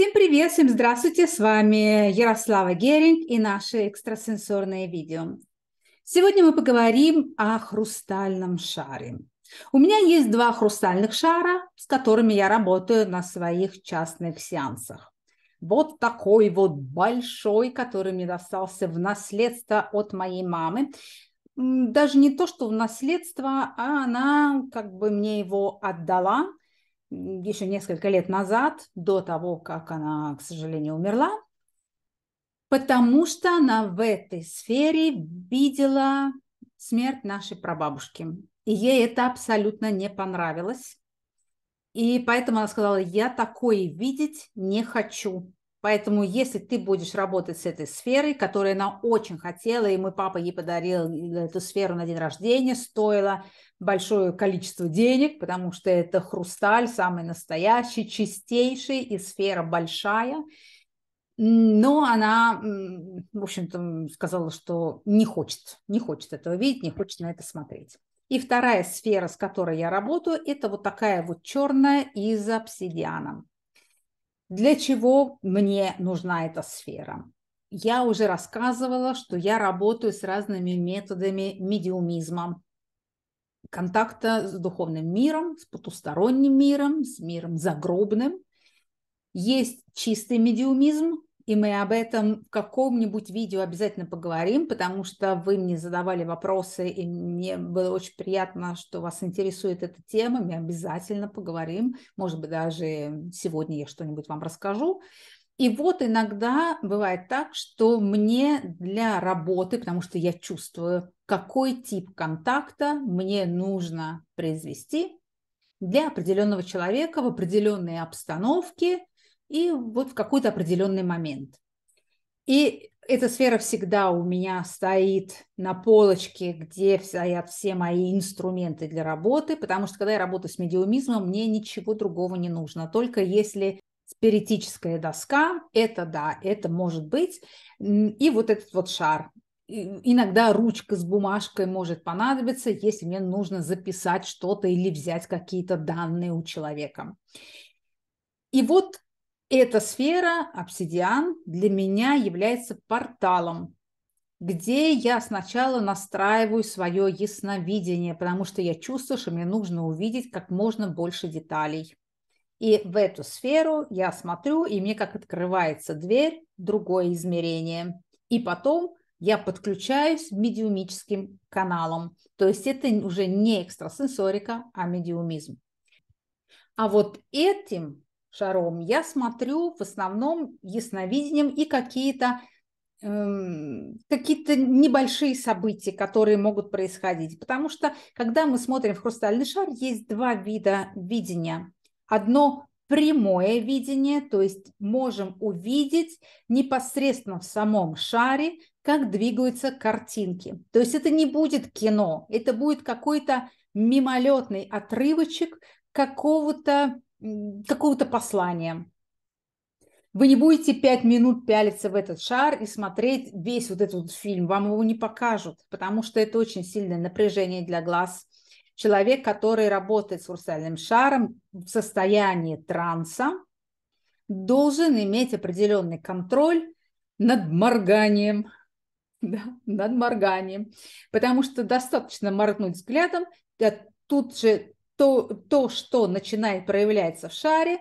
Всем привет, всем здравствуйте, с вами Ярослава Геринг и наше экстрасенсорное видео. Сегодня мы поговорим о хрустальном шаре. У меня есть два хрустальных шара, с которыми я работаю на своих частных сеансах. Вот такой вот большой, который мне достался в наследство от моей мамы. Даже не то, что в наследство, а она как бы мне его отдала, еще несколько лет назад, до того, как она, к сожалению, умерла, потому что она в этой сфере видела смерть нашей прабабушки. И ей это абсолютно не понравилось. И поэтому она сказала, я такое видеть не хочу. Поэтому, если ты будешь работать с этой сферой, которую она очень хотела, и мой папа ей подарил эту сферу на день рождения, стоило большое количество денег, потому что это хрусталь самый настоящий, чистейший, и сфера большая. Но она, в общем-то, сказала, что не хочет, не хочет этого видеть, не хочет на это смотреть. И вторая сфера, с которой я работаю, это вот такая вот черная из обсидиана. Для чего мне нужна эта сфера? Я уже рассказывала, что я работаю с разными методами медиумизма, контакта с духовным миром, с потусторонним миром, с миром загробным. Есть чистый медиумизм, и мы об этом в каком-нибудь видео обязательно поговорим, потому что вы мне задавали вопросы, и мне было очень приятно, что вас интересует эта тема. Мы обязательно поговорим, может быть, даже сегодня я что-нибудь вам расскажу. И вот иногда бывает так, что мне для работы, потому что я чувствую, какой тип контакта мне нужно произвести для определенного человека в определенной обстановке и вот в какой-то определенный момент. И эта сфера всегда у меня стоит на полочке, где стоят все мои инструменты для работы, потому что когда я работаю с медиумизмом, мне ничего другого не нужно. Только если спиритическая доска, это да, это может быть, и вот этот вот шар. Иногда ручка с бумажкой может понадобиться, если мне нужно записать что-то или взять какие-то данные у человека. И вот эта сфера, обсидиан, для меня является порталом, где я сначала настраиваю свое ясновидение, потому что я чувствую, что мне нужно увидеть как можно больше деталей. И в эту сферу я смотрю, и мне как открывается дверь, другое измерение. И потом я подключаюсь медиумическим каналом. То есть это уже не экстрасенсорика, а медиумизм. А вот этим шаром, я смотрю в основном ясновидением и какие-то эм, какие-то небольшие события, которые могут происходить. Потому что, когда мы смотрим в хрустальный шар, есть два вида видения. Одно прямое видение, то есть можем увидеть непосредственно в самом шаре, как двигаются картинки. То есть это не будет кино, это будет какой-то мимолетный отрывочек какого-то какого-то послания. Вы не будете пять минут пялиться в этот шар и смотреть весь вот этот фильм. Вам его не покажут, потому что это очень сильное напряжение для глаз. Человек, который работает с хрустальным шаром в состоянии транса, должен иметь определенный контроль над морганием, да, над морганием, потому что достаточно моргнуть взглядом, а тут же то, то, что начинает проявляться в шаре,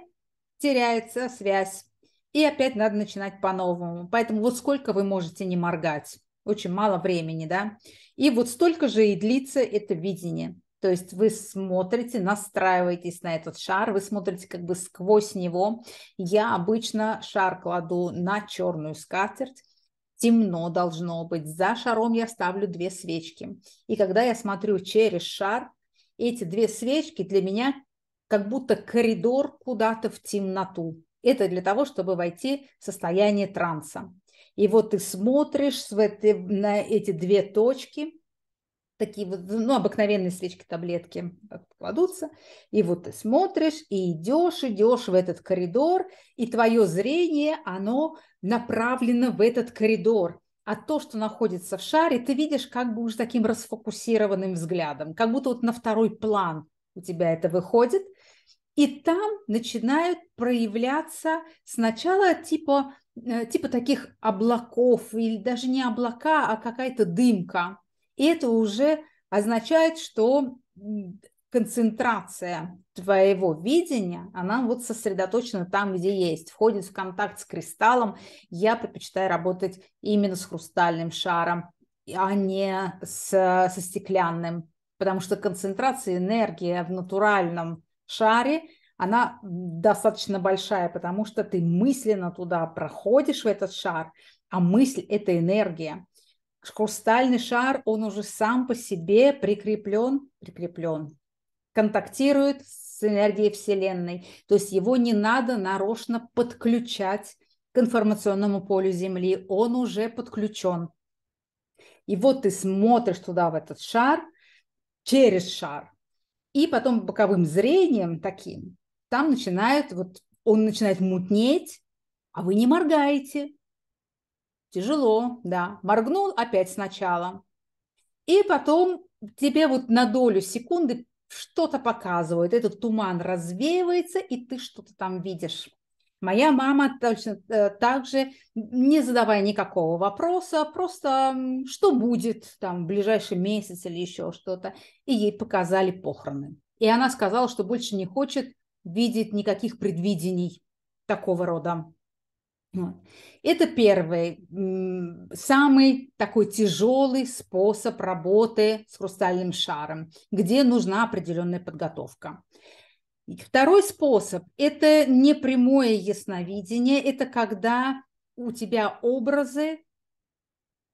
теряется связь. И опять надо начинать по-новому. Поэтому вот сколько вы можете не моргать. Очень мало времени, да? И вот столько же и длится это видение. То есть вы смотрите, настраиваетесь на этот шар, вы смотрите как бы сквозь него. Я обычно шар кладу на черную скатерть, темно должно быть. За шаром я ставлю две свечки. И когда я смотрю через шар, эти две свечки для меня как будто коридор куда-то в темноту. Это для того, чтобы войти в состояние транса. И вот ты смотришь на эти две точки, такие вот, ну, обыкновенные свечки-таблетки кладутся, и вот ты смотришь, и идешь, идешь в этот коридор, и твое зрение, оно направлено в этот коридор а то, что находится в шаре, ты видишь как бы уже таким расфокусированным взглядом, как будто вот на второй план у тебя это выходит, и там начинают проявляться сначала типа, э, типа таких облаков, или даже не облака, а какая-то дымка. И это уже означает, что концентрация твоего видения, она вот сосредоточена там, где есть, входит в контакт с кристаллом. Я предпочитаю работать именно с хрустальным шаром, а не с, со стеклянным, потому что концентрация энергии в натуральном шаре, она достаточно большая, потому что ты мысленно туда проходишь, в этот шар, а мысль – это энергия хрустальный шар, он уже сам по себе прикреплен, прикреплен, контактирует с энергией Вселенной. То есть его не надо нарочно подключать к информационному полю Земли. Он уже подключен. И вот ты смотришь туда, в этот шар, через шар. И потом боковым зрением таким, там начинает, вот он начинает мутнеть, а вы не моргаете. Тяжело, да. Моргнул опять сначала. И потом тебе вот на долю секунды что-то показывают, этот туман развеивается, и ты что-то там видишь. Моя мама точно э, так же, не задавая никакого вопроса, просто что будет там в ближайший месяц или еще что-то, и ей показали похороны. И она сказала, что больше не хочет видеть никаких предвидений такого рода. Это первый, самый такой тяжелый способ работы с хрустальным шаром, где нужна определенная подготовка. Второй способ – это не прямое ясновидение, это когда у тебя образы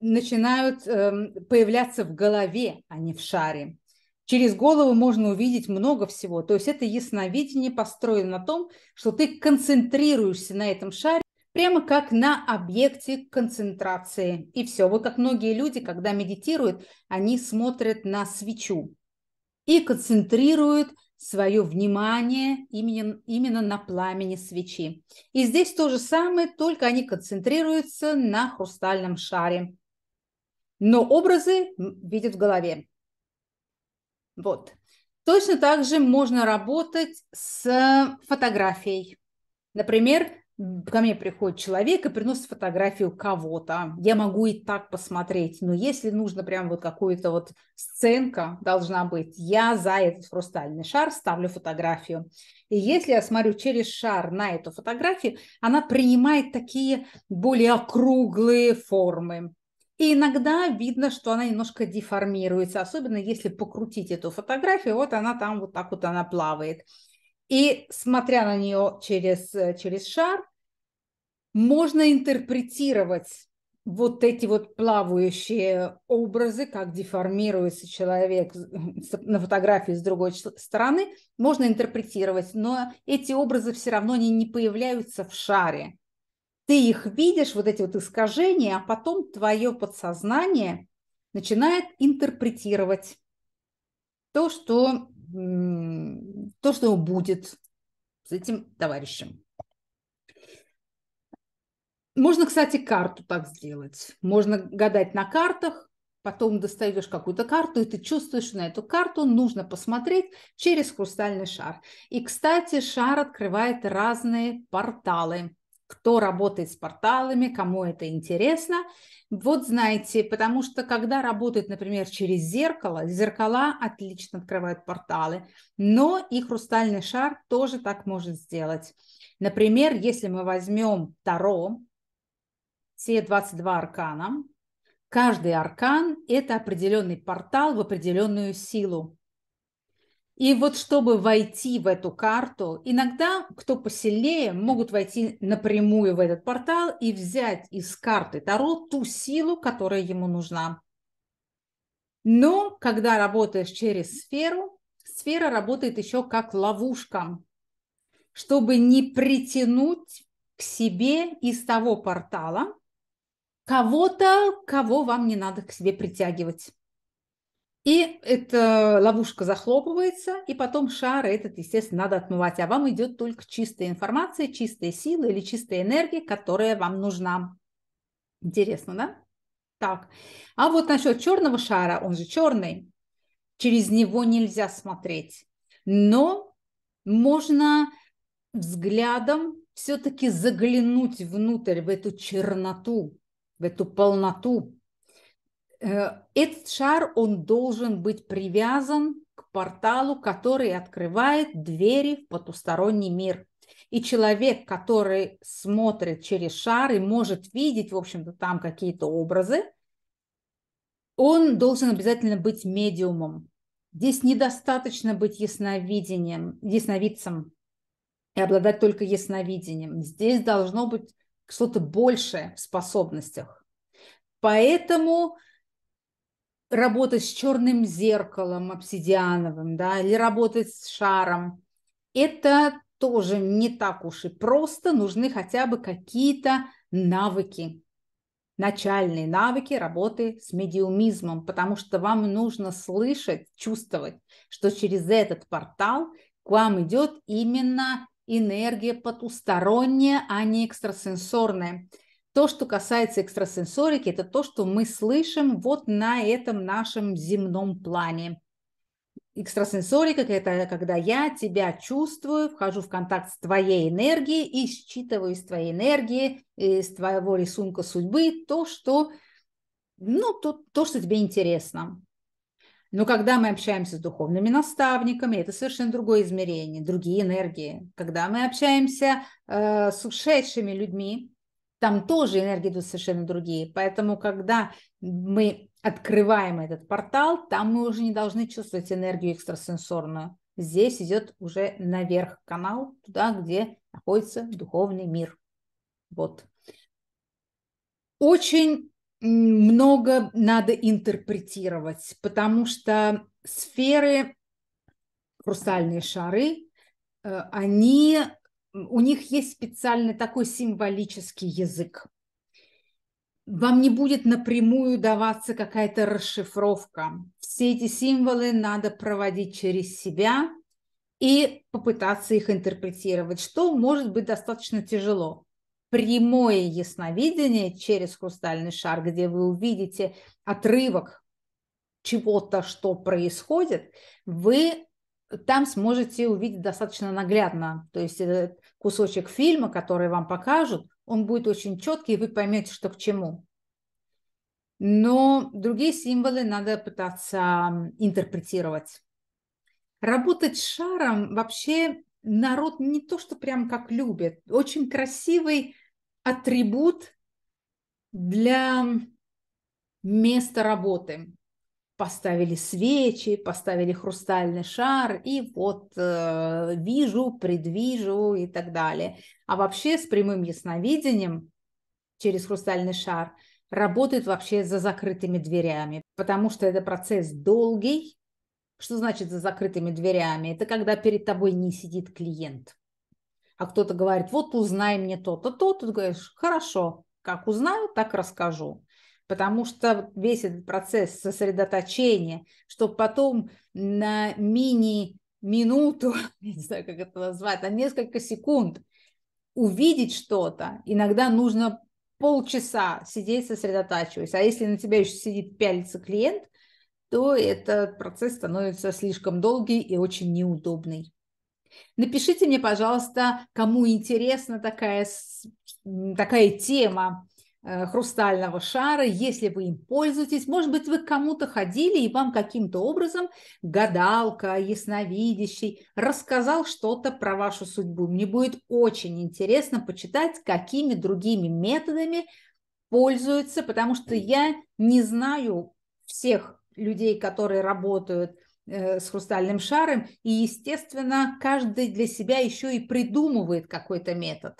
начинают эм, появляться в голове, а не в шаре. Через голову можно увидеть много всего. То есть это ясновидение построено на том, что ты концентрируешься на этом шаре, прямо как на объекте концентрации. И все. Вот как многие люди, когда медитируют, они смотрят на свечу и концентрируют свое внимание именно, именно на пламени свечи. И здесь то же самое, только они концентрируются на хрустальном шаре. Но образы видят в голове. Вот. Точно так же можно работать с фотографией. Например, ко мне приходит человек и приносит фотографию кого-то. Я могу и так посмотреть, но если нужно прям вот какую-то вот сценка должна быть, я за этот хрустальный шар ставлю фотографию. И если я смотрю через шар на эту фотографию, она принимает такие более округлые формы. И иногда видно, что она немножко деформируется, особенно если покрутить эту фотографию, вот она там вот так вот она плавает. И смотря на нее через, э, через шар, можно интерпретировать вот эти вот плавающие образы, как деформируется человек на фотографии с другой стороны, можно интерпретировать, но эти образы все равно они не появляются в шаре. Ты их видишь, вот эти вот искажения, а потом твое подсознание начинает интерпретировать то, что то, что будет с этим товарищем. Можно, кстати, карту так сделать. Можно гадать на картах, потом достаешь какую-то карту, и ты чувствуешь, что на эту карту нужно посмотреть через хрустальный шар. И, кстати, шар открывает разные порталы кто работает с порталами, кому это интересно. Вот знаете, потому что когда работает, например, через зеркало, зеркала отлично открывают порталы, но и хрустальный шар тоже так может сделать. Например, если мы возьмем Таро, все 22 аркана, каждый аркан – это определенный портал в определенную силу. И вот чтобы войти в эту карту, иногда кто посильнее могут войти напрямую в этот портал и взять из карты Таро ту силу, которая ему нужна. Но когда работаешь через сферу, сфера работает еще как ловушка, чтобы не притянуть к себе из того портала кого-то, кого вам не надо к себе притягивать. И эта ловушка захлопывается, и потом шар этот, естественно, надо отмывать. А вам идет только чистая информация, чистая сила или чистая энергия, которая вам нужна. Интересно, да? Так, а вот насчет черного шара, он же черный, через него нельзя смотреть, но можно взглядом все-таки заглянуть внутрь, в эту черноту, в эту полноту, Э, этот шар, он должен быть привязан к порталу, который открывает двери в потусторонний мир. И человек, который смотрит через шар и может видеть, в общем-то, там какие-то образы, он должен обязательно быть медиумом. Здесь недостаточно быть ясновидением, ясновидцем и обладать только ясновидением. Здесь должно быть что-то большее в способностях. Поэтому работать с черным зеркалом обсидиановым, да, или работать с шаром. Это тоже не так уж и просто, нужны хотя бы какие-то навыки, начальные навыки работы с медиумизмом, потому что вам нужно слышать, чувствовать, что через этот портал к вам идет именно энергия потусторонняя, а не экстрасенсорная. То, что касается экстрасенсорики, это то, что мы слышим вот на этом нашем земном плане. Экстрасенсорика – это когда я тебя чувствую, вхожу в контакт с твоей энергией и считываю из твоей энергии, из твоего рисунка судьбы то, что, ну, то, то, что тебе интересно. Но когда мы общаемся с духовными наставниками, это совершенно другое измерение, другие энергии. Когда мы общаемся э, с ушедшими людьми, там тоже энергии идут совершенно другие. Поэтому, когда мы открываем этот портал, там мы уже не должны чувствовать энергию экстрасенсорную. Здесь идет уже наверх канал, туда, где находится духовный мир. Вот. Очень много надо интерпретировать, потому что сферы, хрустальные шары, э, они у них есть специальный такой символический язык. Вам не будет напрямую даваться какая-то расшифровка. Все эти символы надо проводить через себя и попытаться их интерпретировать, что может быть достаточно тяжело. Прямое ясновидение через хрустальный шар, где вы увидите отрывок чего-то, что происходит, вы там сможете увидеть достаточно наглядно. То есть э, кусочек фильма, который вам покажут, он будет очень четкий, и вы поймете, что к чему. Но другие символы надо пытаться интерпретировать. Работать с шаром вообще народ не то, что прям как любит. Очень красивый атрибут для места работы поставили свечи, поставили хрустальный шар, и вот э, вижу, предвижу и так далее. А вообще с прямым ясновидением через хрустальный шар работает вообще за закрытыми дверями, потому что это процесс долгий. Что значит за закрытыми дверями? Это когда перед тобой не сидит клиент. А кто-то говорит, вот узнай мне то-то, то-то. Ты говоришь, хорошо, как узнаю, так расскажу потому что весь этот процесс сосредоточения, чтобы потом на мини-минуту, не знаю, как это назвать, на несколько секунд увидеть что-то, иногда нужно полчаса сидеть сосредотачиваясь. А если на тебя еще сидит пялится клиент, то этот процесс становится слишком долгий и очень неудобный. Напишите мне, пожалуйста, кому интересна такая, такая тема Э, хрустального шара, если вы им пользуетесь. Может быть, вы к кому-то ходили, и вам каким-то образом гадалка, ясновидящий рассказал что-то про вашу судьбу. Мне будет очень интересно почитать, какими другими методами пользуются, потому что я не знаю всех людей, которые работают э, с хрустальным шаром, и, естественно, каждый для себя еще и придумывает какой-то метод.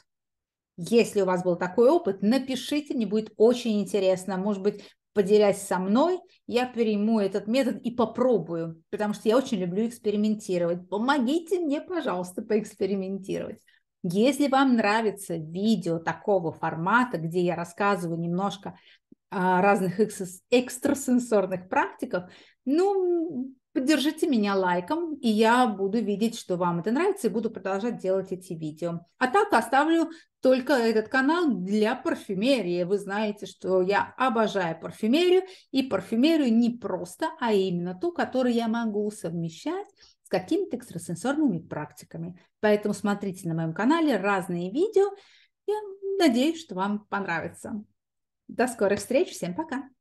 Если у вас был такой опыт, напишите, мне будет очень интересно. Может быть, поделясь со мной, я приму этот метод и попробую, потому что я очень люблю экспериментировать. Помогите мне, пожалуйста, поэкспериментировать. Если вам нравится видео такого формата, где я рассказываю немножко а, разных экстрасенсорных практиков, ну, Поддержите меня лайком, и я буду видеть, что вам это нравится, и буду продолжать делать эти видео. А так оставлю только этот канал для парфюмерии. Вы знаете, что я обожаю парфюмерию, и парфюмерию не просто, а именно ту, которую я могу совмещать с какими-то экстрасенсорными практиками. Поэтому смотрите на моем канале разные видео. Я надеюсь, что вам понравится. До скорых встреч. Всем пока.